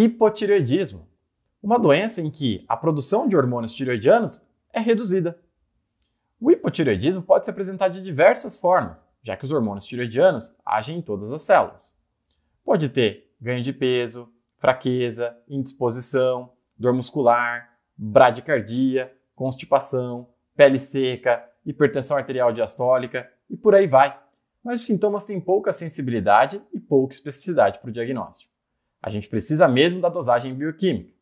hipotireoidismo, uma doença em que a produção de hormônios tireoidianos é reduzida. O hipotireoidismo pode se apresentar de diversas formas, já que os hormônios tireoidianos agem em todas as células. Pode ter ganho de peso, fraqueza, indisposição, dor muscular, bradicardia, constipação, pele seca, hipertensão arterial diastólica e por aí vai. Mas os sintomas têm pouca sensibilidade e pouca especificidade para o diagnóstico. A gente precisa mesmo da dosagem bioquímica.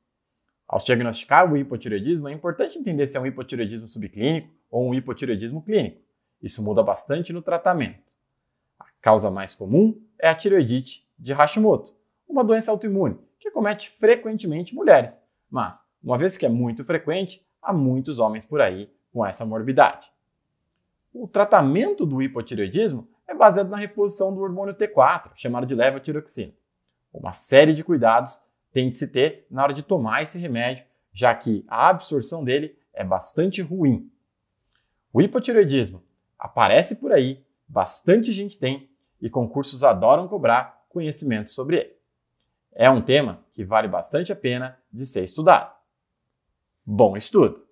Ao se diagnosticar o hipotireoidismo, é importante entender se é um hipotireoidismo subclínico ou um hipotireoidismo clínico. Isso muda bastante no tratamento. A causa mais comum é a tireoidite de Hashimoto, uma doença autoimune que comete frequentemente mulheres, mas, uma vez que é muito frequente, há muitos homens por aí com essa morbidade. O tratamento do hipotireoidismo é baseado na reposição do hormônio T4, chamado de levotiroxina. Uma série de cuidados tem de se ter na hora de tomar esse remédio, já que a absorção dele é bastante ruim. O hipotireoidismo aparece por aí, bastante gente tem e concursos adoram cobrar conhecimento sobre ele. É um tema que vale bastante a pena de ser estudado. Bom estudo!